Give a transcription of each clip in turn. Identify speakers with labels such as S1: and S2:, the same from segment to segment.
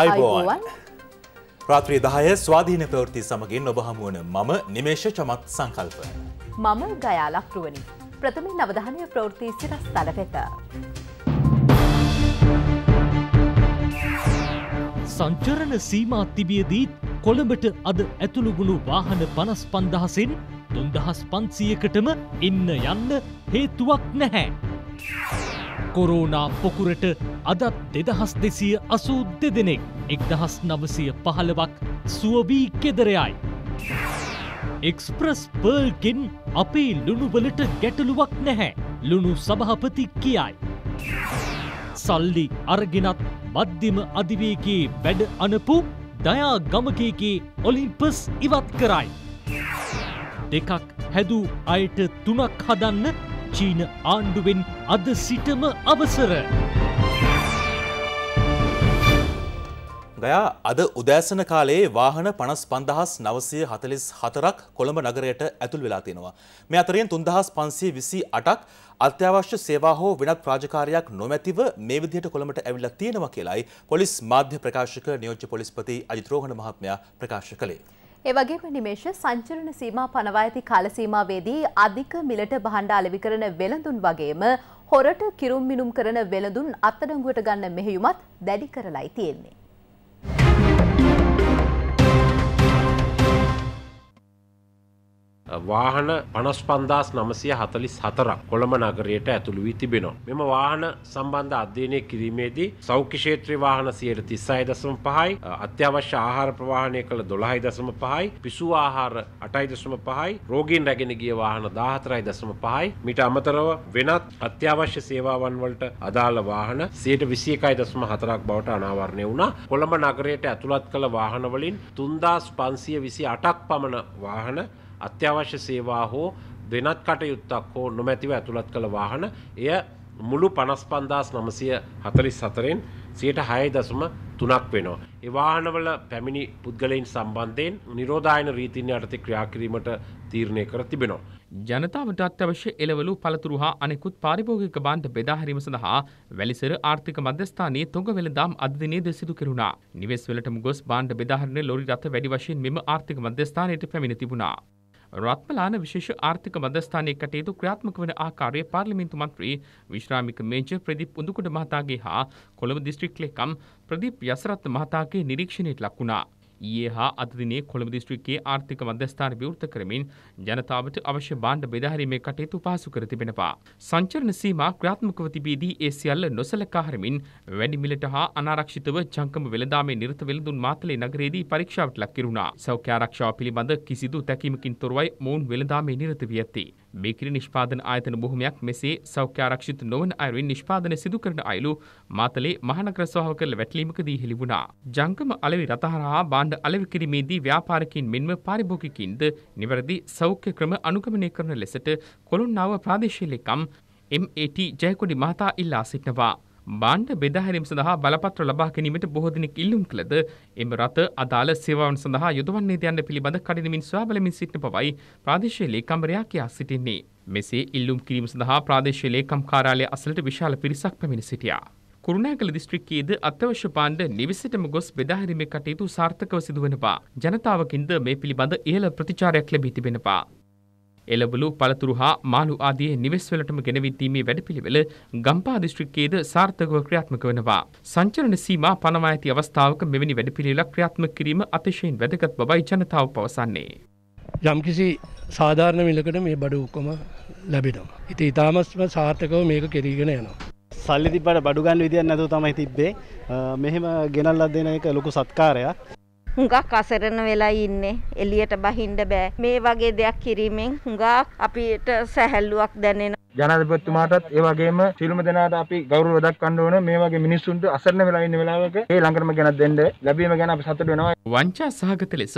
S1: අයිබෝවන් ප්‍රාත්‍රී දහය ස්වාධීන ප්‍රවෘති සමගින් ඔබ හමුවන මම නිමේෂ චමත් සංකල්ප.
S2: මම ගයාලක්රුවනි. ප්‍රථමින් අවධානය ප්‍රවෘති සිරස් තල වෙත.
S3: සංචරණ සීමා තිබියදී කොළඹට අද ඇතුළුගුණු වාහන පනස් පන්දහසෙන් තුන්දහස් පන්සියකටම එන්න යන්න හේතුවක් නැහැ. කොරෝනා පොකුරට අදත් දෙදහස් දෙසිය අසූ දෙදෙනෙක් එක්දහස් නවසය පහළවක් සුවබී කෙදරයයි. එක්ස්ප්‍රස් පර්ගෙන් අපේ ලුණුවලට ගැටලුවක් නැහැ ලුණු සභහපති කියයි. සල්ලි අරගෙනත් මධ්‍යම අධිවේගේ වැඩ අනපු දයා ගමකේගේ ඔලිම්පස් ඉවත් කරයි. දෙකක් හැදූ අයට තුනක් හදන්න චීන ආණ්ඩුවෙන් අද සිටම අවසර.
S1: ගයා අද උදෑසන කාලයේ වාහන පනස් පන්දහස් නවසය හතලිස් හතරක් කොළඹ නගරයට ඇතුල් වෙලා තියෙනවා. මේ අතරයෙන් තුන්දහස් පන්සේ විසි අටක් අත්‍යවශ්‍ය සේවා හෝ වෙනත් ප්‍රාජකාරයක් නොමැතිව මේ විදිහට කොළඹට ඇවිල්ලා තියෙනවා කියලායි පොලිස් මාධ්‍ය ප්‍රකාශක නියෝජ්‍ය පොලිස්පති අජිත්‍රෝහණ මහත්මයා ප්‍රකාශ කළේ.
S2: ඒ වගේම නිමේෂ සංචරණ සීමා පනවා ඇති කාල සීමාවේදී අධික මිලට භාණ්ඩ අලෙවි කරන වෙළඳුන් වගේම හොරට කිරුම් මිනුම් කරන වෙළඳුන් අත්අඩංගුවට ගන්න මෙහෙයුමත් දැඩි කරලයි තියෙන්නේ.
S4: වාහන පනස්පන්දාස් නමසය හතලිස් හතරක් කොළඹ නගරයට ඇතුළු වී තිබෙනවා. මෙම වාහන සම්බන්ධ අධ්‍යයනය කිරීමේදී සෞඛ්‍යෂේත්‍රී වාහන සියයට තිස්සයි දසම පහයි අත්‍යවශ්‍ය ආහාර ප්‍රවාහණය කළ දොළහයි දසම පහයි පිසු ආහාර අටයි දසම පහයි රෝගීන් රැගෙන ගිය වාහන දාහතරයි දසම පහයි මිට අමතරව වෙනත් අත්‍යවශ්‍ය සේවාවන් වලට අදාළ වාහන සයට විසියකයි දසම හතරක් බවට අනාවරණය වුණා කොළඹ නගරයට ඇතුළත් කළ වාහනවලින් තුන්දාස් පන්සිය විසි අටක් පමණ වාහන අත්‍යවශ්‍ය සේවා හෝ දෙනත් කටයුත්තක් හෝ නොමැතිව ඇතුළත් කළ වාහන එය මුළු පනස් පන්දස් නමසය හතලිස් සතරෙන් සයට හය දසුම තුනක් වෙනවා. එවාහනවල පැමිණි පුද්ගලයින් සම්බන්ධයෙන් නිරෝධායන රීතින් යටතේ ක්‍රියාකිරීමට තීරණය කර තිබෙනවා. ජනතාවට අත්‍යවශ්‍ය එළවලු පළතුරු හා අනෙකුත්
S5: පාරිභෝගික බාණ්ඩ බෙදාහැරීම සඳහා වැලිසර ආර්ථික මධ්‍යස්ථානයේ තුඟ වෙළඳාම් අද දිනේ දෙසිදු කෙරුණා. නිවෙස් වලටම ගොස් බාණ්ඩ බෙදාහරින ලොරි රථ වැඩි වශයෙන් මෙම ආර්ථික මධ්‍යස්ථානයට පැමිණ තිබුණා. රත්මලාන විශේෂ ආර්ථික මධ්‍යස්ථානයේ කටයුතු ක්‍රියාත්මක වන ආකාරය පාර්ලිමේන්තු මන්ත්‍රී විශ්‍රාමික මේජර් ප්‍රදීප් උඳුකුඩ මහතාගේ හා කොළඹ දිස්ත්‍රික් ලේකම් ප්‍රදීප් යසරත් මහතාගේ නිරීක්ෂණයට ලක් වුණා. ඊයේ හා අද දිනේ කොළඹ දිස්ත්‍රික්කයේ ආර්ථික මධ්‍යස්ථාන විවෘත කරමින් ජනතාවට අවශ්‍ය භාණ්ඩ බෙදාහැරීමේ කටයුතු පහසු කර තිබෙනවා. සංචරණ සීමා ක්‍රියාත්මකව තිබීදී ඒ සියල්ල නොසලකා හරිමින් වැඩි මිලට හා අනාරක්ෂිතව ජංගම වෙළඳාමේ නිරත වෙළඳුන් මාතලේ නගරයේදී පරීක්ෂාවට ලක් කෙරුණා. සෞඛ්‍ය ආරක්ෂාව පිළිබඳ කිසිදු තැකීමකින් තොරවයි මොවුන් වෙළඳාමේ නිරත වී ඇත්තේ. බේකිරි නිෂ්පාදන ආයතන බොහොමයක් මෙසේ සෞඛ්‍යාරක්ෂිත නොවන අයුරින් නිෂ්පාදන සිදු කරන අයලු මාතලේ මහනගර ස්වභාව කරල වැටලීමකදී හෙළි වුණා. ජංගම අලෙවි රතහරහා බාණ්ඩ අලෙවි කිරීමේදී ව්‍යාපාරිකින් මෙන්ම පාරිභෝගිකින්ද නිවැරදි සෞඛ්‍ය ක්‍රම අනුගමනය කරන ලෙසට කොළුන්නාව ප්‍රාදේශීය ලේකම් MAT ජයකොඩි මහතා ඉල්ලා සිටිනවා. බාණ්ඩ බෙදාහැරීම සඳහා බලපත්‍ර ලබා ගැනීමට බොහෝ දෙනෙක් ඉල්ලුම් කළද එම රථ අදාළ සේවාවන් සඳහා යොදවන්නේ යන්න පිළිබඳ කඩිනමින් සොයා බලමින් සිටින බවයි ප්‍රාදේශීය ලේකම්වරයා කියා සිටින්නේ. මෙසේ ඉල්ලුම් කිරීම සඳහා ප්‍රාදේශීය ලේකම් කාර්යාලය අසලට විශාල පිරිසක් පැමිණ සිටියා. කුරුණෑගල දිස්ත්‍රික්කයේද අත්‍යවශ්‍ය පාණ්ඩ නිවිසිටම ගොස් බෙදාහැරීමේ කටයුතු සාර්ථකව සිදුවනවා. ජනතාවකින්ද මේ පිළිබඳ ඉහළ ප්‍රතිචාරයක් ලැබී තිබෙනවා. එළවලු පළතුරු හා මාළු ආදී නිවෙස්වලටම ගෙනවිදීමේ වැඩපිළිවෙල ගම්පා දිස්ත්‍රික්කයේද සාර්ථකව ක්‍රියාත්මක වෙනවා. සංචලන සීමා පනවා ඇති අවස්ථාවක මෙවැනි වැඩපිළිවෙලක් ක්‍රියාත්මක කිරීම අතිශයින් වැදගත් බවයි ජනතාව පවසන්නේ.
S4: යම්කිසි සාධාරණ මිලකට මේ බඩු ඔක්කොම ලැබෙනවා. ඉතින් ඊටාමත්ම සාර්ථකව මේක කෙරීගෙන යනවා.
S6: සල්ලි තිබ්බට බඩු ගන්න විදියක් නැතුව තමයි තිබ්බේ. මෙහෙම ගෙනල්ලා දෙන එක ලොකු සත්කාරයක්.
S2: හුඟක් අසරණ වෙලා ඉන්නේ එළියට බහින්න බෑ මේ වගේ දෙයක් කිරීමෙන් හුඟක් අපිට සැහැල්ලුවක් දැනෙන
S6: ජනාධිපතිතුමාටත් ඒ වගේම සියලුම දෙනාට අපි ගෞරව දක්වන්න ඕන මේ වගේ මිනිස්සුන්ට අසරණ වෙලා ඉන්න වෙලාවක ඒ ළඟටම ගෙනත් දෙන්න ලැබීම ගැන අපි සතුටු වෙනවා
S5: වංචා සහගත ලෙස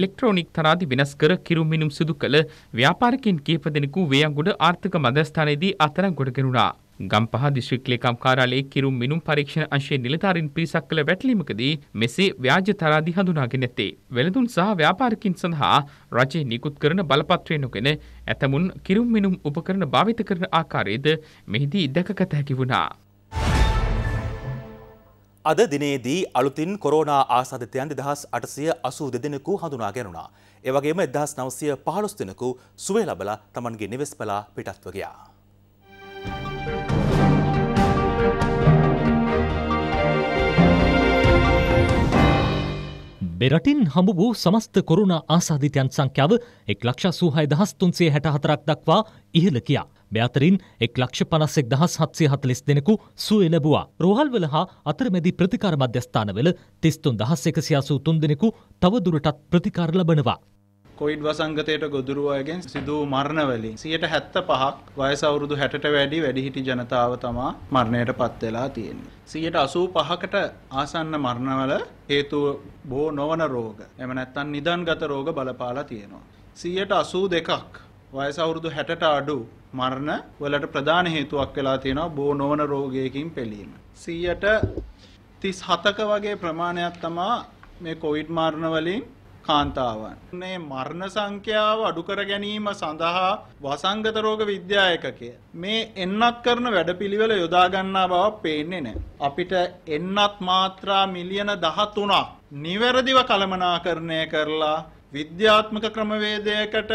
S5: ඉලෙක්ට්‍රොනික තරාදි වෙනස් කර කිරුම් මිනුම් සිදු කළ ව්‍යාපාරිකයින් කීප දෙනෙකු වේයන්ගොඩ ආර්ථික මධ්‍යස්ථානයේදී අත්අඩංගුවට ගෙනුණා ගම්පහ දිස්ත්‍රික්කයේ කම්කාරාලයේ කිරුම් මිනුම් පරීක්ෂණ අංශයේ නිලධාරීන් පිරිසක් කළ වැටලීමකදී මෙසේ ව්‍යාජ තරාදි හඳුනාගෙන ඇත්තේ. වෙළඳුන් සහ ව්‍යාපාරිකින් සඳහා රජය නිකුත් කරන බලපත්‍රය නොගෙන ඇතමුන් කිරුම් මිනුම් උපකරණ භාවිත කරන ආකාරයේද මෙහිදී දැකගත හැකි වුණා.
S1: අද දිනේදී අලුතින් කොරෝනා ආසාධිතයන් දෙදහස් අටසය අසූ දෙදෙනෙකු හඳුනා ගැනුණා. එවගේම එදහස් නවසය පහළොස් දෙනෙකු සුවේ ලබලා තමන්ගේ නිවෙස් පලා පිටත්ව ගියා.
S3: මෙරටින් හමු වූ සමස්ත කොරුණ ආසාධිතයන් සංඛ්‍යාව එක් ලක්ෂ සූහය දහස් තුන්සේ හැට හතරක් දක්වා ඉහළ කියා. මෙතරින් එක් ලක්ෂ පනස්සෙක් දහස් හත්සේ හතලිස් දෙනෙකු සුව එලබවා. රෝහල්වල හා අතරමැදි ප්‍රතිකාර මධ්‍යස්ථානවල තිස්තුන් දහස් එකසියාසූ තුන් දෙනෙකු තවදුරටත් ප්‍රතිකාර ලබනවා.
S6: කොයිඩ් වසංගතයට ගොදුරු අයගෙන් සිදු වූ මරණවලින් 175ක් වයස අවුරුදු 60ට වැඩි වැඩිහිටි ජනතාව තමා මරණයට පත් වෙලා තියෙන්නේ. 185කට ආසන්න මරණවල හේතුව බෝ නොවන රෝග. එම නැත්තම් නිදන්ගත රෝග බලපාලා තියෙනවා. 182ක් වයස අවුරුදු 60ට අඩු මරණ වලට ප්‍රධාන හේතුවක් වෙලා තියෙනවා බෝ නොවන රෝගයකින් පෙළීම. 137ක වගේ ප්‍රමාණයක් තමා මේ කොවිඩ් මරණ වලින් කාන්තාවන්. මේ මරණ සංඛ්‍යාව අඩු කර ගැනීම සඳහා වසංගත රෝග විද්‍යා එකකය මේ එන්නත් කරන වැඩපිළිවෙල යොදා ගන්නා බව පේන්නේ නැහැ. අපිට එන්නත් මාත්‍රා මිලියන 13ක් නිවැරදිව කළමනාකරණය කරලා විද්‍යාත්මක ක්‍රමවේදයකට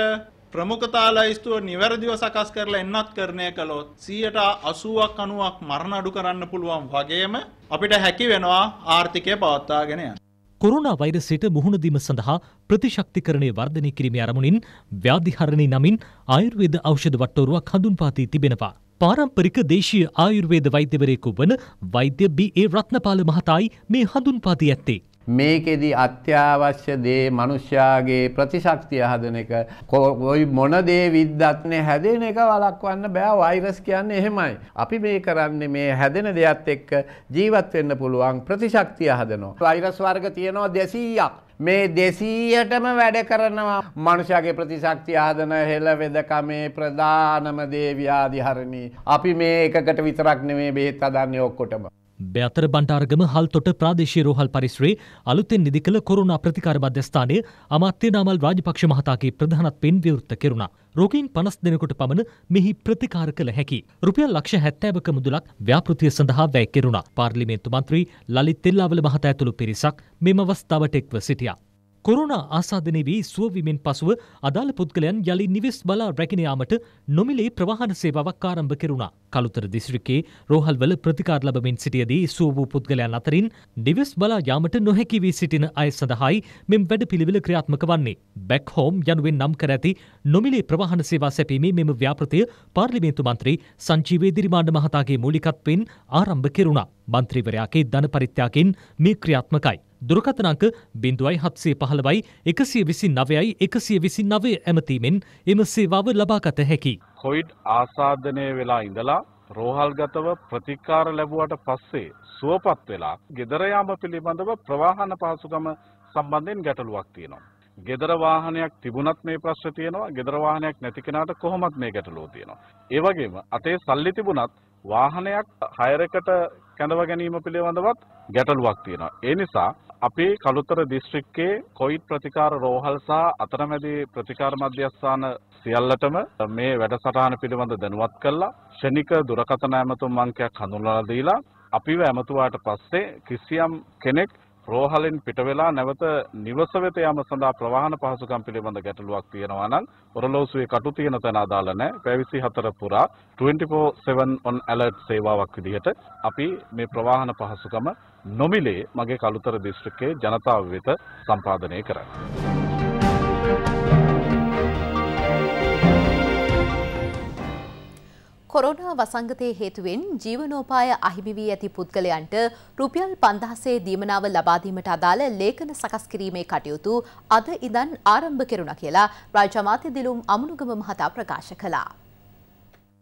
S6: ප්‍රමුඛතා ලයිස්තුව නිවැරදිව සකස් කරලා එන්නත් කරණය කළොත් 80ක් 90ක් මරණ අඩු කරන්න පුළුවන් වගේම අපිට හැකි වෙනවා ආර්ථිකය පවත්වාගෙන යන්න.
S3: කොරුණා වෛරසයට මුහුණදීම සඳහා ප්‍රතිශක්තිකරණය වර්ධනය කිරීමේ අරමුණින් ව්‍යාධිහරණී නමින් ආයුර්වේද ඖෂධ වට්ටෝරුවක් හඳුන්වා දී තිබෙනවා. පාරම්පරික දේශීය ආයුර්වේද වෛද්‍යවරයෙකු වන වෛද්‍ය බී.ඒ. රත්නපාල මහතායි මේ හඳුන්වා
S4: දී ඇත්තේ. මේකෙදි අත්‍යවශ්‍ය දේ මිනිස්යාගේ ප්‍රතිශක්තිය හදන එක කොයි මොන දේ විද්දත් නේ හැදෙන එක වළක්වන්න බෑ වෛරස් කියන්නේ එහෙමයි. අපි මේ කරන්නේ මේ හැදෙන දෙයත් එක්ක ජීවත් වෙන්න පුළුවන් ප්‍රතිශක්තිය හදනවා. වෛරස් වර්ග තියෙනවා 200ක්. මේ 200ටම වැඩ කරනවා මනුෂයාගේ ප්‍රතිශක්තිය හදන හෙළ වෙදකමේ ප්‍රධානම දේ ව්‍යාධි හරණී. අපි මේ එකකට විතරක් නෙමෙයි බෙහෙත් හදන්නේ ඔක්කොටම.
S3: බැතර බණ්ඩාර්ගම හල්තොට ප්‍රාදේශීය රෝහල් පරිසරයේ අලුතෙන් නිදි කළ කොරෝනා ප්‍රතිකාර මධ්‍යස්ථානයේ අමාත්‍ය නාමල් රාජපක්ෂ මහතාගේ ප්‍රධානත්වයෙන් විවෘත කෙරුණා. රෝගීන් 50 දෙනෙකුට පමණ මෙහි ප්‍රතිකාර කළ හැකි. රුපියල් ලක්ෂ 70ක මුදලක් ව්‍යාපෘතිය සඳහා වැය කෙරුණා. පාර්ලිමේන්තු මන්ත්‍රී ලලිත් තෙල්ලාවල මහතා ඇතුළු පිරිසක් මෙම අවස්ථාවට එක්ව සිටියා. කොරුණා ආසාධනය වී සුවවිමෙන් පසුව අදාළ පුද්ගලයන් යළි නිවෙස් බලා රැගෙන යාමට නොමිලේ ප්‍රවාහන සේවාවක් ආරම්භ කෙරුණා. කළුතර දිස්ත්‍රික්කයේ රෝහල්වල ප්‍රතිකාර ලැබමින් සිටියදී සුව වූ පුද්ගලයන් අතරින් නිවෙස් බලා යාමට නොහැකි වී සිටින අය සඳහායි මෙම වැඩපිළිවෙල ක්‍රියාත්මක වන්නේ. බැක් හෝම් යනුවෙන් නම් කර ඇති නොමිලේ ප්‍රවාහන සේවා සැපීමේ මෙම ව්‍යාපෘතිය පාර්ලිමේන්තු මන්ත්‍රී සංජීවී දිරිමාණ්ඩ මහතාගේ මූලිකත්වයෙන් ආරම්භ කෙරුණා. මන්ත්‍රීවරයාගේ ධන පරිත්‍යාගයෙන් මේ ක්‍රියාත්මකයි. දුරකථන අංක 0715යි 129යි 129 ඇමතීමෙන් එම සේවාව ලබාගත හැකි.
S7: කොවිඩ් ආසාදනය වෙලා ඉඳලා රෝහල්ගතව ප්‍රතිකාර ලැබුවට පස්සේ සුවපත් වෙලා ගෙදරයාම පිළිබඳව ප්‍රවාහන පහසුකම සම්බන්ධයෙන් ගැටලුවක් තියෙනවා. ගෙදර වාහනයක් තිබුණත් මේ ප්‍රශ්න තියෙනවා ගෙදර වාහනයක් නැති කෙනාට කොහොමත් මේ ගැටලුව තියෙනවා. ඒ වගේම අතේ සල්ලි තිබුණත් වාහනයක් හයරකට කැඳව ගැනීම පිළිබඳවත් ගැටලුවක් තියෙනවා. ඒ නිසා අපේ කළුතර දිස්ත්‍රික්කයේ කොයිඩ් ප්‍රතිකාර රෝහල් සහ අතරමැදි ප්‍රතිකාර මධ්‍යස්ථාන සියල්ලටම මේ වැඩසටහන පිළිබඳ දැනුවත් කළා. ෂණික දුරකථන ඇමතුම් අංකයක් හඳුන්වලා දීලා අපිව ඇමතුවාට පස්සේ කිසියම් කෙනෙක් රෝහලෙන් පිට වෙලා නැවත නිවස වෙත යාම සඳහා ප්‍රවාහන පහසුකම් පිළිබඳ ගැටලුවක් තියෙනවා නම් ඔරලෝසුවේ කටු තියෙන තැන අදාළ නැහැ. පැය 24 පුරා 24/7 on alert සේවාවක් විදිහට අපි මේ ප්‍රවාහන පහසුකම නොමිලේ මගේ කලුතර දිස්ත්‍රික්කයේ ජනතාව වෙත සම්පාදනය කරන්නේ.
S2: කොරෝනා වසංගතය හේතුවෙන් ජීවනෝපාය අහිමි වී ඇති පුද්ගලයන්ට රුපියල් 5000 දීමනාව ලබාදීමට අදාළ ලේඛන සකස් කිරීමේ කටයුතු අද ඉඳන් ආරම්භ කෙරුණා කියලා රාජ්‍ය අමාත්‍ය දිලුම් අමුණුගම මහතා ප්‍රකාශ කළා.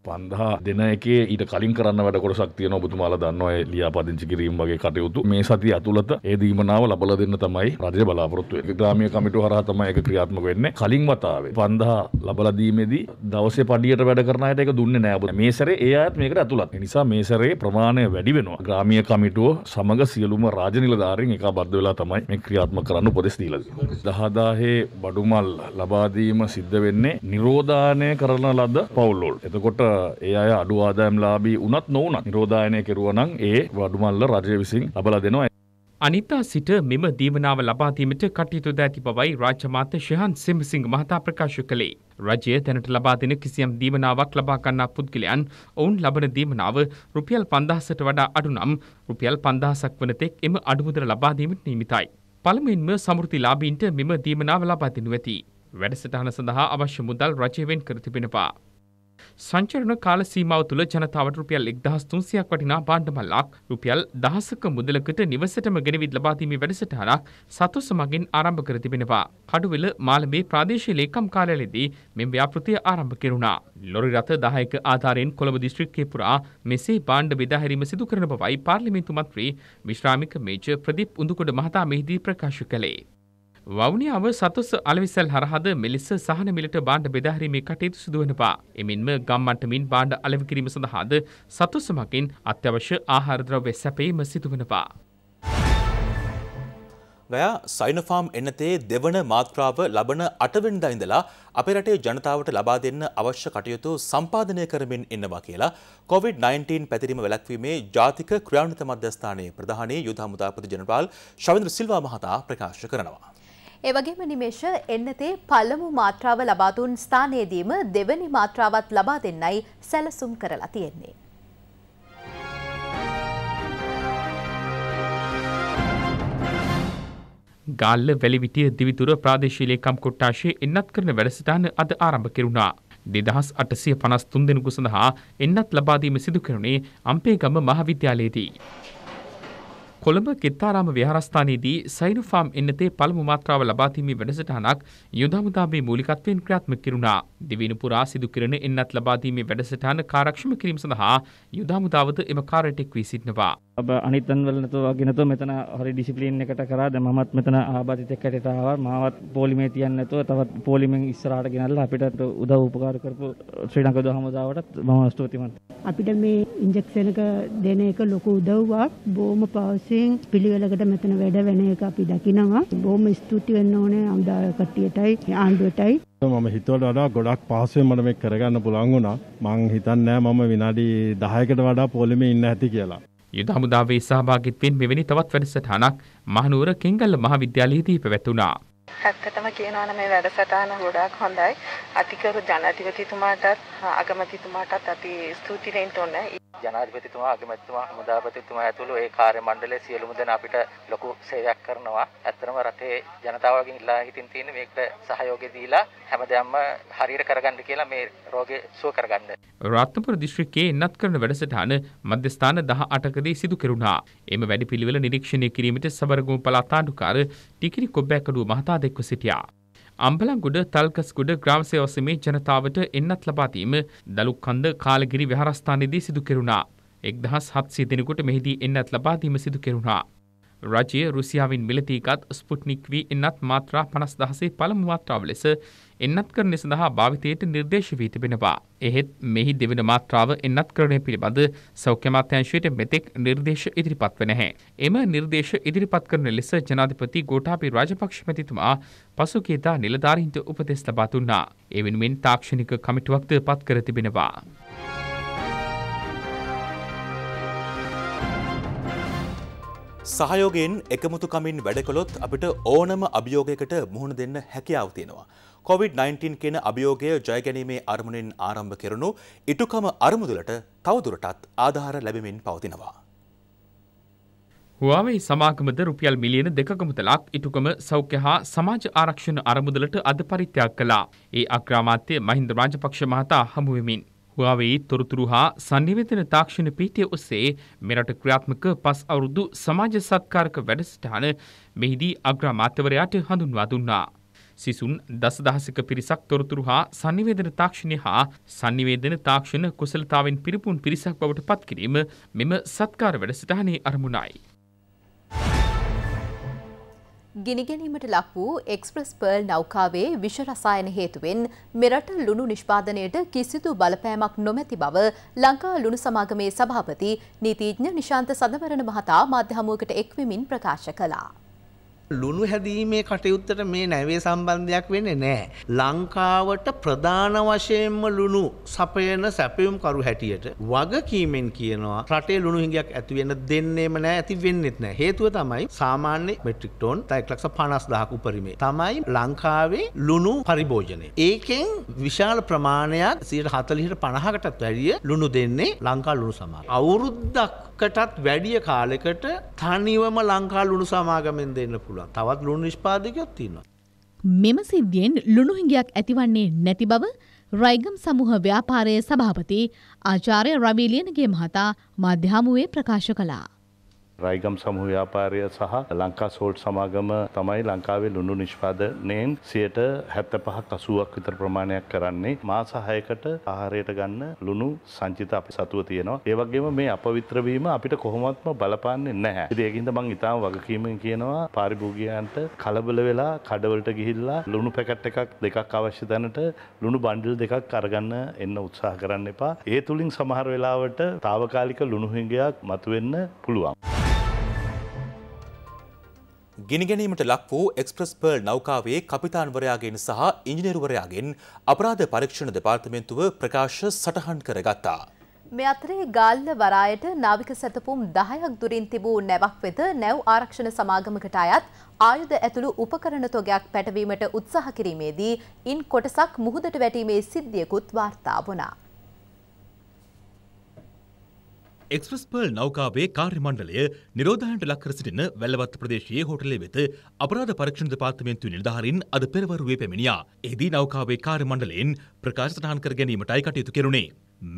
S7: පන්දහා දෙන එකේ ඊට කලින් කරන්න වැඩ කොටසක් තියෙන ඔබතුමාලා දන්නවා ලියාපදිංචි කිරීම වගේ කටයුතු මේ සතිය ඇතුළත ඒ දීමනාව ලබලා දෙන්න තමයි රජය බලාපොරොත්තු වෙන්නේ. ග්‍රාමීය කමිටුව හරහා තමයි ඒක ක්‍රියාත්මක වෙන්නේ. කලින් වතාවේ 5000 ලබලා දීමේදී දවසේ පඩියට වැඩ කරන අයට ඒක දුන්නේ නැහැ. ඔබ මේ සැරේ ඒ අයත් මේකට ඇතුළත්. ඒ නිසා මේ සැරේ ප්‍රමාණය වැඩි වෙනවා. ග්‍රාමීය කමිටුව සමග සියලුම රාජ්‍ය නිලධාරීන් එකබද්ධ වෙලා තමයි මේ ක්‍රියාත්මක කරන්න උපදෙස් දීලා තියෙන්නේ. 10000 බඩුමල් ලබා දීම සිද්ධ වෙන්නේ නිරෝධානය කරන ලද පවුල්වල. එතකොට ඒ අය අඩු ආදායම්ලාභී වුණත් නොවුණත් නිරෝධායනය කෙරුවා නම් ඒ වඩුමල්ල රජය විසින් ලබලා දෙනවා. අනිතා
S5: සිට මෙම දීමනාව ලබාදීමට කටයුතු ද ඇති බවයි රාජ්‍යමාත ශයහන් සෙමසිංහ මහතා ප්‍රකාශ කළේ. රජය තැනට ලබා දෙන කිසියම් දීමනාවක් ලබා ගන්නා පුද්ගලයන් ඔවුන් ලබන දීමනාව රුපියල් 5000ට වඩා අඩු නම් රුපියල් 5000ක් වන තෙක් එම අඩුමුදල ලබා දීමට නියමිතයි. පළමුවෙන්ම සමෘද්ධිලාභීන්ට මෙම දීමනාව ලබා දෙනු ඇති. වැඩසටහන සඳහා අවශ්‍ය මුදල් රජයෙන් කර තිබෙනවා. සංචරණ කාල සීමාව තුළ ජනතාවට රුපියල් 1300ක් වටිනා භාණ්ඩ මල්ලක් රුපියල් දහසක මුදලකට නිවසටම ගෙනවිත් ලබා දීමේ වැඩසටහනක් සතුස මගින් ආරම්භ කර තිබෙනවා. කඩුවෙල මාලඹේ ප්‍රාදේශීය ලේකම් කාර්යාලයේදී මෙම ව්‍යාපෘතිය ආරම්භ කෙරුණා. ලොරි රථ 10ක ආධාරයෙන් කොළඹ දිස්ත්‍රික්කයේ පුරා මෙසේ භාණ්ඩ බෙදා හැරීම සිදු කරන බවයි පාර්ලිමේන්තු මන්ත්‍රී විශ්‍රාමික මේජර් ප්‍රදීප් උඳුකොඩ මහතා මෙහිදී ප්‍රකාශ කළේ. වවුනියාව සතොස් අලවිසල් හරහද මෙලෙස සහන මිලට බාණ්ඩ බෙදාහැරීමේ කටයුතු සිදුවන බා. එමෙන්ම ගම්මන්ටමින් බාණ්ඩ අලෙවි කිරීම සඳහාද සතොස් මකින් අත්‍යවශ්‍ය ආහාරද්‍රව්‍ය සැපීම සිදුවන බා.
S1: ගයා සයිනෆාම් එන්නතේ දෙවන මාත්‍රාව ලබන අටවෙනිදා ඉඳලා අපේ රටේ ජනතාවට ලබා දෙන්න අවශ්‍ය කටයුතු සම්පාදනය කරමින් ඉන්නවා කියලා COVID-19 පැතිරීම වැළැක්වීමේ ජාතික ක්‍රියාන්විත මධ්‍යස්ථානයේ ප්‍රධානී යුද හමුදා ප්‍රති ජනරාල් ශවේන්ද්‍ර සිල්වා මහතා ප්‍රකාශ කරනවා.
S2: ඒවගේම නිමේෂ එන්නතේ පළමු මාත්‍රාව ලබාදුන් ස්ථානයේදීම දෙවැනි මාත්‍රාවත් ලබා දෙන්නයි සැලසුම් කරලා තියෙන්නේ.
S5: ගාල්ල වැලිවිටිය දිවිතුර ප්‍රාදේශීලේකම් කොට්ටාශයේ එන්නත් කරන වැඩසටාන අද ආරම්භ කෙරුණා. දෙදහස් අටසිය පනස් තුන්දෙනකු සඳහා එන්නත් ලබාදීම සිදු කරුණේ අම්පේගම මහවිද්‍යාලයේදී. කොළඹ කිත්තාරාම විහාරස්ථානයේදී සයිනුෆාම් එන්නතේ පළමු මාත්‍රාව ලබා දීමේ වැඩසටහනක් යොදාමුදාබේ මූලිකත්වයෙන් ක්‍රියාත්මක කෙරුණා. දිවිනු පුරා සිදු කිරණ එන්නත් ලබා දීමේ වැඩසටහන කාර්යක්ෂම කිරීම සඳහා යොදාමුදාවත එම කාර්යයට එක් වී සිටිනවා. ඔබ අනිත් තැන්වල නැතුව වගේ නැතුව මෙතන හරි ඩිසිප්ලින් එකට කරා දැන් මමත් මෙතන ආබාධිත එක්කට ආවා මාවත් පොලිමේ තියන්න නැතුව තවත් පොලිමෙන් ඉස්සරහට
S3: ගෙනල්ලා අපිට උදව් උපකාර කරපු ශ්‍රී ලංකා උදව් හමුදාවටත් මම ස්තුතිමත්
S2: අපිට මේ ඉන්ජෙක්ෂන් එක දෙන එක ලොකු උදව්වක් බොහොම පාවිච්චි වශයෙන් පිළිවෙලකට මෙතන වැඩ වෙන එක අපි දකිනවා. බොහොම ස්තුති වෙන්න ඕනේ අමුදා කට්ටියටයි ආණ්ඩුවටයි.
S7: මම හිතුවට වඩා ගොඩක් පහසුවෙන් මට මේක කරගන්න පුළුවන් වුණා. මං හිතන්නේ මම විනාඩි 10කට වඩා පොළමේ ඉන්න ඇති කියලා.
S5: යුද හමුදාවේ සහභාගීත්වයෙන් මෙවැනි තවත් වැඩසටහනක් මහනුවර කෙංගල්ල මහා විද්‍යාලයේදී පැවැතුණා.
S2: ඇත්තටම කියනවා නම් මේ වැඩසටහන ගොඩාක් හොඳයි. අතිකරු ජනාධිපතිතුමාටත් අගමැතිතුමාටත් අපි ස්තුති වෙන්න ඕනේ.
S3: ජනාධිපතිතුමා අගමැතිතුමා හමුදාපතිතුමා ඇතුළු ඒ කාර්ය මණ්ඩලයේ සියලුම දෙනා අපිට ලොකු සේවයක් කරනවා. ඇත්තටම රටේ ජනතාවගෙන් ඉල්ලා හිටින් තියෙන මේකට සහයෝගය දීලා හැමදේම හරියට කරගන්න කියලා මේ රෝගේ සුව කරගන්න.
S5: රත්නපුර දිස්ත්‍රික්කයේ එන්නත් කරන වැඩසටහන මධ්‍යස්ථාන 18කදී සිදු කෙරුණා. එම වැඩපිළිවෙල නිරීක්ෂණය කිරීමට සබරගමු පළාත් ආණ්ඩුකාර ටිකිරි කොබ්බැකඩුව මහතා ආශිර්වාදෙක්ව සිටියා. අම්බලංගුඩ තල්කස්ගුඩ ග්‍රාමසය ඔසමේ ජනතාවට එන්නත් ලබාදීම දළුක්කන්ද කාලගිරි විහාරස්ථානයේදී සිදු කෙරුණා. එක්දහස් හත්සේ දෙනෙකුට මෙහිදී එන්නත් ලබාදීම සිදු කෙරුණා. රජය රුසියාවෙන් මිලතීකත් ස්පුට්නික් වී එන්නත් මාත්‍රා පනස් දහසේ පළමු මාත්‍රාව ලෙස එන්නත් කරණය සඳහා භාවිතයට නිර්දේශ වී තිබෙනවා. එහෙත් මෙහි දෙවන මාත්‍රාව එන්නත් කරණය පිළිබඳ සෞඛ්‍ය මාත්‍යංශයට මෙතෙක් නිර්දේශ ඉදිරිපත් වන හැ. එම නිර්දේශ ඉදිරිපත් කරන ලෙස ජනාධිපති ගෝඨාභය රාජපක්ෂ මැතිතුමා පසුගියදා නිලධාරීන්ට උපදෙස් ලබා දුන්නා. ඒ වෙනුවෙන් තාක්ෂණික කමිටුවක්ද පත් කර තිබෙනවා.
S1: සහයෝගෙන් එකමුතුකමින් වැඩකළොත් අපිට ඕනම අභියෝගයකට මුහුණ දෙන්න හැකියාව තියෙනවා. COොVID-19 කෙන අභියෝගය ජයගැනීමේ අරමුණෙන් ආරම්භ කෙරනු ඉටුකම අරමුදුලට තවදුරටත් ආධාර ලැබමින් පවතිනවා.
S5: හුවාවේ සමාගමද රුපියල් මිලියන දෙකකමුතලක් ඉටුකම සෞඛ්‍ය හා සමාජ ආරක්ෂණ අරමුදලට අද පරිත්‍යයක් කලා ඒ අක්‍රාමාත්‍යය මහින්ද රාජපක්ෂ මහතා හමුවමින්. හුවාවී තොරතුරු හා සංනිවේදන තාක්ෂණ පීඨය ඔස්සේ මෙරට ක්‍රියාත්මක පස් අවුරුදු සමාජ සත්කාරක වැඩසටහන මෙහිදී අග්‍රාමාත්‍යවරයාට හඳුන්වා දුන්නා. සිසුන් දසදහසක පිරිසක් තොරතුරු හා සංනිවේදන තාක්ෂණය හා සංනිවේදන තාක්ෂණ කුසලතාවෙන් පිරිපුන් පිරිසක් බවට පත්කිරීම මෙම සත්කාර වැඩසටහනේ අරමුණයි.
S2: ගිනිගැනීමට ලක් වූ එක්ස්ප්‍රස් පර්ල් නෞකාවේ විෂ රසායන හේතුවෙන් මෙරට ලුණු නිෂ්පාදනයට කිසිදු බලපෑමක් නොමැති බව ලංකා ලුණු සමාගමේ සභාපති නීතිඥ නිශාන්ත සඳවරණ මහතා මාධ්‍ය හමුවකට එක්වමින් ප්‍රකාශ කළා.
S6: ලුණු හැදීමේ කටයුත්තට මේ නැවේ සම්බන්ධයක් වෙන නෑ. ලංකාවට ප්‍රධාන වශයෙන්ම ලුණු සපයන සැපයුම් කරු හැටියට. වගකීමෙන් කියනවා රටේ ලුණු හිඟයක් ඇතිවෙන්න දෙන්නේම නෑ ඇති වෙන්නෙත් නෑ. හේතුව තමයි සාමාන්‍ය මෙට්‍රික්ටෝන් තයික්ලක්ෂ පනස් දහක උපරිමේ. තමයි ලංකාවේ ලුණු පරිභෝජනය. ඒකෙන් විශාල ප්‍රමාණයක් සියට හතලිහිට පණහකටත් වැඩිය ලුණු දෙන්නේ ලංකා ලුණු සමාර. අවුරුද්දක්කටත් වැඩිය කාලෙකට තනිවම ලංකා ලුණු සමාගමෙන් දෙන්න පුළුව. පුළුව තවත් ලුණු නිෂ්පාදකයක් තියෙනවා.
S2: මෙම සිද්ධියෙන් ලුණුහිඟයක් ඇතිවන්නේ නැති බව රයිගම් සමූහ ව්‍යාපාරයේ සභාපති ආචාර්ය රවිලියනගේ මහතා මධ්‍යහමුවේ ප්‍රකාශ කළා.
S6: රයිගම් සමූහ ව්‍යාපාරය සහ ලංකා සෝල්ට් සමාගම තමයි ලංකාවේ ලුණු නිෂ්පාදනයෙන් සියයට හැත්ත පහක් අසුවක් විතර ප්‍රමාණයක් කරන්නේ මාස හයකට ආහාරයට ගන්න ලුණු සංචිත අපි සතුව තියෙනවා ඒවගේම මේ අපවිත්‍රවීම අපිට කොහොමත්ම බලපාන්නේ නැහැ ඉතින් මං ඉතාම වගකීමෙන් කියනවා පාරිභෝගිකයන්ට කලබල වෙලා කඩවලට ගිහිල්ලා ලුණු පැකට් එකක් දෙකක් අවශ්‍ය තැනට ලුණු බණ්ඩල් දෙකක් අරගන්න එන්න උත්සාහ කරන්න එපා ඒ තුලින් සමහර වෙලාවට తాවකාලික ලුණු හිඟයක් මතුවෙන්න පුළුවන්
S1: ගිනිගැනීමට ලක් වූ එක්ස්ප්‍රස් පර්ල් නෞකාවේ කපිතාන්වරයාගෙන් සහ ඉංජිනේරුවරයාගෙන් අපරාධ පරීක්ෂණ දෙපාර්තමේන්තුව ප්‍රකාශ සටහන් කරගත්තා.
S2: මේ අතරේ ගාල්ල වරායට නාවික සැතපුම් දහයක් දුරින් තිබූ නැවක් වෙත නැව් ආරක්ෂණ සමාගමකට අයත් ආයුධ ඇතුළු උපකරණ තොගයක් පැටවීමට උත්සාහ කිරීමේදී ඉන් කොටසක් මුහුදට වැටීමේ සිද්ධියකුත් වාර්තා වුණා.
S1: එක්ස්ප්‍රස් පර්ල් නෞකාවේ කාර්යමණ්ඩලය නිරෝධයන්ට ලක්කර සිටින වැල්ලවත්ත ප්‍රදේශයේ හෝටලේ වෙත අපරාධ පරීක්ෂණ දෙපාර්තමේන්තුවේ නිලධාරීන් අද පෙරවරුවේ පැමිණියා. එහිදී නෞකාවේ කාර්යමණ්ඩලයෙන් ප්‍රකාශ සටහන් කර ගැනීමටයි කටයුතු කෙරුණේ.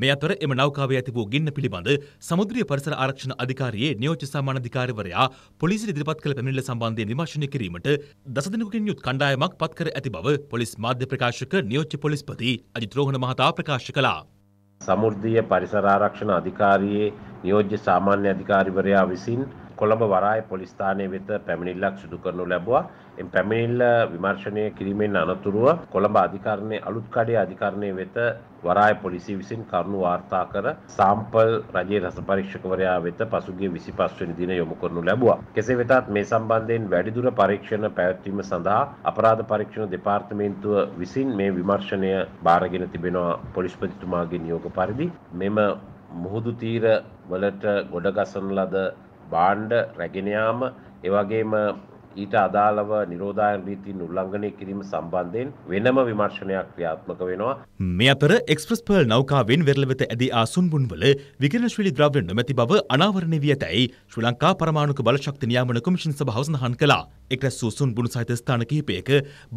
S1: මේ අතර එම නෞකාවේ ඇති වූ ගින්න පිළිබඳ සමුද්‍රීය පරිසර ආරක්ෂණ අධිකාරියේ නියෝජ්‍ය සාමාන්‍ය අධිකාරිවරයා පොලිසියට ඉදිරිපත් කළ පැමිණිල්ල සම්බන්ධයෙන් විමර්ශනය කිරීමට දසදෙනෙකුගෙන් යුත් කණ්ඩායමක් පත් කර ඇති බව පොලිස් මාධ්‍ය ප්‍රකාශක නියෝජ්‍ය පොලිස්පති අජිත් රෝහණ මහතා ප්‍රකාශ කළා.
S4: සමෘද්ධිය පරිසරාරක්ෂණ අධිකාරියේ නියෝජ්‍ය සාමාන්‍ය අධිකාරිවරයා විසින් කොළඹ වරාය පොලිස්ථානය වෙත පැමිණිල්ලක් සිදු කරනු ලැබවා එම් පැමිණිල්ල විමර්ශනය කිරීමෙන් අනතුරුව කොළඹ අධිකරණය අලුත්කඩේ අධිකරණය වෙත වරාය පොලිසි විසින් කරුණු වාර්තා කර සාම්පල් රජයේ රස පරීක්ෂකවරයා වෙත පසුගිය විසි පස්වනි දින යොමු කරනු ලැබවා කෙසේ වෙතත් මේ සම්බන්ධයෙන් වැඩිදුර පරීක්ෂණ පැවැත්වීම සඳහා අපරාධ පරීක්ෂණ දෙපාර්තමේන්තුව විසින් මේ විමර්ශනය භාරගෙන තිබෙනවා පොලිස්පතිතුමාගේ නියෝග පරිදි මෙම මුහුදු තීර වලට ගොඩගසන ලද බාණ්ඩ රැගෙනයාම එවගේම ඊට අදාළව නිරෝධාය නීතින් උල්ලංඝනය කිරීම සම්බන්ධයෙන් වෙනම විමර්ශනයක් ක්‍රියාත්මක වෙනවා.
S1: මේ අතර එක්ස්ප්‍රස් පර්ල් නෞකාවෙන් වෙරළ වෙත ඇදී ආ සුන්බුන්වල විකිරණශීලී ද්‍රව්‍ය නොමැති බව අනාවරණය වී ඇතැයි ශ්‍රී ලංකා පරමාණුක බලශක්ති නියාමන කොමිෂන් සභාව සඳහන් කළා. එක්රැස් වූ සුන්බුන් සහිත ස්ථාන කිහිපයක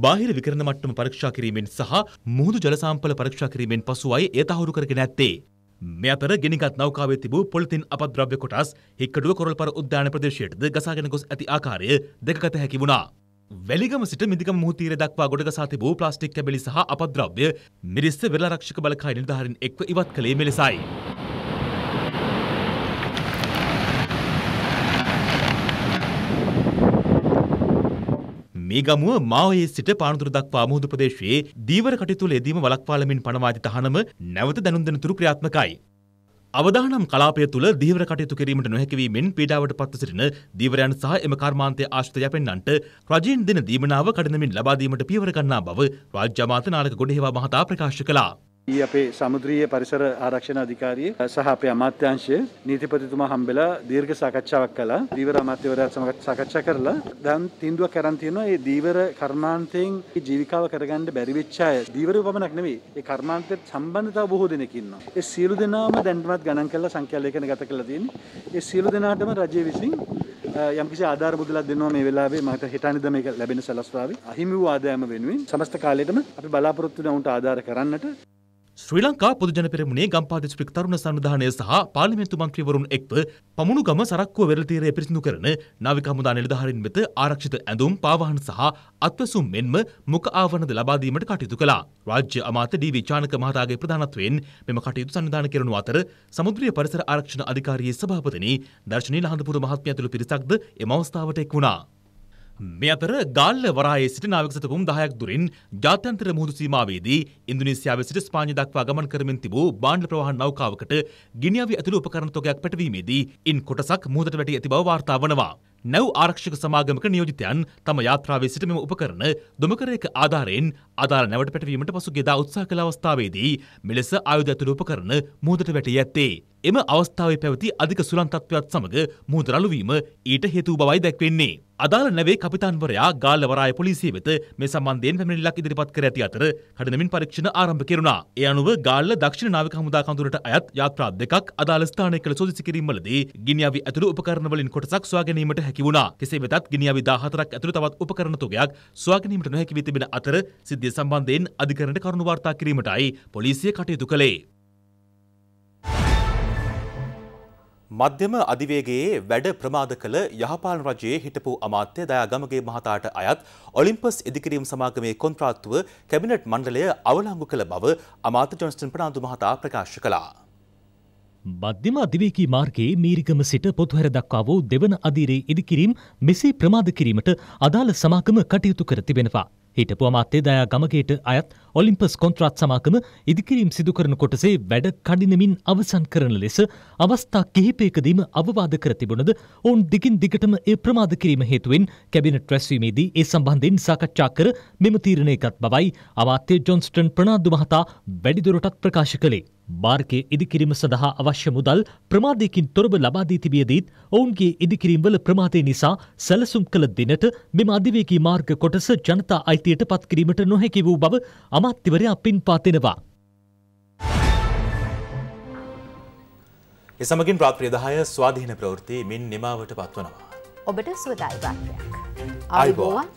S1: බාහිර විකිරණ මට්ටම පරීක්ෂා කිරීමෙන් සහ මුහුදු ජල සාම්පල පරීක්ෂා කිරීමෙන් පසුවයි එය තහවුරු කරගෙන ඇත්තේ. මේ අතර ගෙනිගත් නෞකාවේ තිබූ පොලිතින් අපද්‍රව්‍ය කොටස් හික්කඩුව කොරල්පර උද්‍යාන ප්‍රදේශයටද ගසාගෙන ගොස් ඇති ආකාරය දැකගත හැකි වුණා. වැලිගම සිට මිදිගම මුහුතීර දක්වා ගොඩගසා තිබූ ප්ලාස්ටික් කැබලි සහ අපද්‍රව්‍ය මිරිස්ස වෙරළාරක්ෂක බලකාය නිලධාරීන් එක්ව ඉවත් කළේ මෙලෙසයි. මේ ගමුව මාවයේ සිට පානතුර දක්වා මුහුදු ප්‍රදේශයේ දීවර කටයුතුවල යෙදීම වළක්වාලමින් පනවා ඇති තහනම නැවත දැනුම් දෙන තුරු ක්‍රියාත්මකයි. අවදානම් කලාපය තුළ දීවර කටයුතු කිරීමට නොහැකිවීමෙන් පීඩාවට පත්ව සිටින දීවරයන් සහ එම කර්මාන්තය ආශ්‍රිත යැපෙන්නන්ට රජයෙන් දෙන දීමනාව කඩනමින් ලබා දීමට පියවර ගන්නා බව රාජ්‍ය අමාත්‍ය නාලක ගොඩේවා මහතා ප්‍රකාශ කළා.
S6: ඒ අපේ සමුද්‍රීය පරිසර ආරක්ෂණ අධිකාරිය සහ අපේ අමාත්‍යංශය නීතිපතිතුමා හම්බෙලා දීර්ඝ සාකච්ඡාවක් කළා. දීවර අමාත්‍යවරයාත් සමග සාකච්ඡා කරලා දැන් තීන්දුවක් කරන් තියෙනවා. මේ දීවර කර්මාන්තයෙන් ජීවිකාව කරගන්න බැරි වෙච්ච අය දීවරව පමණක් නෙවෙයි. ඒ කර්මාන්තයට සම්බන්ධ තව බොහෝ දෙනෙක් ඉන්නවා. ඒ සියලු දෙනාම දැන්වත් ගණන් කරලා සංඛ්‍යා ලේඛන ගත කරලා තියෙන්නේ. ඒ සියලු දෙනාටම රජය විසින් යම්කිසි ආධාර මුදලක් දෙනවා මේ වෙලාවේ මට හිතන්නේද මේක ලැබෙන සලස්රාවේ අහිමි වූ ආදායම වෙනුවෙන් සමස්ත කාලයටම අපි බලාපොරොත්තු වෙන උන්ට ආධාර කරන්නට
S1: ශ්‍රී ලංකා පොදුජන පෙරමුණේ ගම්පා දිස්ත්‍රික් තරුණ සංවිධානය සහ පාර්ලිමේන්තු මන්ත්‍රීවරුන් එක්ව පමුණුගම සරක්කුව වෙරළ තීරය පිරිසිදු කරන නාවික හමුදා නිලධාරීන් වෙත ආරක්ෂිත ඇඳුම්, පාවාහන සහ අත්වැසුම් මෙන්ම මුඛ ආවරණද ලබා දීමට කටයුතු කළා. රාජ්‍ය අමාත්‍ය ඩී.වී. චානක මහතාගේ ප්‍රධානත්වයෙන් මෙම කටයුතු සංවිධානය කෙරෙනු අතර සමුද්‍රීය පරිසර ආරක්ෂණ අධිකාරියේ සභාපතිනි දර්ශනී ලහඳපුර මහත්මිය ඇතුළු පිරිසක්ද එම අවස්ථාවට එක් වුණා. මේ අතර ගාල්ල වරායේ සිට නාවික සතපුම් 10ක් දුරින් ජාත්‍යන්තර මුහුදු සීමාවේදී ඉන්දුනීසියාවේ සිට ස්පාඤ්ඤ දක්වා ගමන් කරමින් තිබූ බාණ්ඩ ප්‍රවාහන නෞකාවකට ගිනියවි ඇතුළු උපකරණ තොගයක් පැටවීමේදී ඉන් කොටසක් මුහුදට වැටී ඇති බව වාර්තා වනවා. නැව් ආරක්ෂක සමාගමක නියෝජිතයන් තම යාත්‍රාවේ සිට මෙම උපකරණ දොමකරයක ආධාරයෙන් අදාළ නැවට පැටවීමට පසුගියදා උත්සාහ කළ අවස්ථාවේදී මෙලෙස ආයුධ ඇතුළු උපකරණ මුහුදට වැටී ඇත්තේ. එම අවස්ථාවේ පැවති අධික සුළං තත්ත්වයක් සමග මුහුද රළුවීම ඊට හේතු බවයි දැක්වෙන්නේ. අදාළ නැවේ කපිතාන්වරයා ගාල්ලවරාය පොලිසිය වෙත මේ සම්බන්ධයෙන් පැමිණිල්ලක් ඉදිරිපත් කර ඇති අතර කඩනමින් පරීක්ෂණ ආරම්භ කෙරුණා. ඒ අනුව ගාල්ල දක්ෂිණ නාවික හමුදා කඳුරට අයත් යාත්‍රා දෙකක් අදාළ ස්ථානය කළ සෝදිසි කිරීම්වලදී ගිනියවි ඇතුළු උපකරණ වලින් කොටසක් සොයා ගැනීමට හැකි වුණා. කෙසේ වෙතත් ගිනියවි 14ක් ඇතුළු තවත් උපකරණ තුගයක් සොයා ගැනීමට නොහැකි වී තිබෙන අතර සිද්ධිය සම්බන්ධයෙන් අධිකරණයට කරුණු වාර්තා කිරීමටයි පොලිසිය කටයුතු කළේ. මධ්‍යම අධිවේගයේ වැඩ ප්‍රමාද කළ යහපාලන රජයේ හිටපු අමාත්‍ය දයාගමගේ මහතාට අයත් ඔලිම්පස් ඉදිකිරීම් සමාගමේ කොන්ත්‍රාත්තුව කැබිනට් මණ්ඩලය අවලංගු කළ බව අමාත්‍ය ජොන්ස්ටන් ප්‍රනාන්දු මහතා ප්‍රකාශ කළා.
S3: මධ්‍යම අධිවේකී මාර්ගයේ මීරිකම සිට පොත්හැර දක්වා වූ දෙවන අධීරයේ ඉදිකිරීම් මෙසේ ප්‍රමාද කිරීමට අදාළ සමාගම කටයුතු කර තිබෙනවා. හිටපු අමාත්‍ය දයා ගමගේට අයත් ඔලිම්පස් කොන්ත්‍රාත් සමාකම ඉදිකිරීම් සිදු කරන කොටසේ වැඩ කඩිනමින් අවසන් කරන ලෙස අවස්ථා කිහිපයකදීම අවවාද කර තිබුණද ඔවුන් දිගින් දිගටම ඒ ප්‍රමාද කිරීම හේතුවෙන් කැබිනට් රැස්වීමේදී ඒ සම්බන්ධයෙන් සාකච්ඡා කර මෙම තීරණයකත් බවයි අමාත්‍ය ජොන්ස්ටන් ප්‍රනාන්දු මහතා වැඩිදුරටත් ප්‍රකාශ කළේ. මාර්ගයේ ඉදිකිරීම සඳහා අවශ්‍ය මුදල් ප්‍රමාදයකින් තොරව ලබා දී තිබියදීත් ඔවුන්ගේ ඉදිකිරීම්වල ප්‍රමාදය නිසා සැලසුම් කළ දිනට මෙම අධිවේගී මාර්ග කොටස ජනතා අයිතියට පත් කිරීමට නොහැකි වූ බව අමාත්‍යවරයා පින්පා දෙනවා. එසමගින්
S1: රාත්‍රිය 10 ස්වාධීන ප්‍රවෘත්ති මින් නිමාවට පත්වනවා.
S2: ඔබට සුවදායි වාක්‍යයක්. ආයුබෝවන්.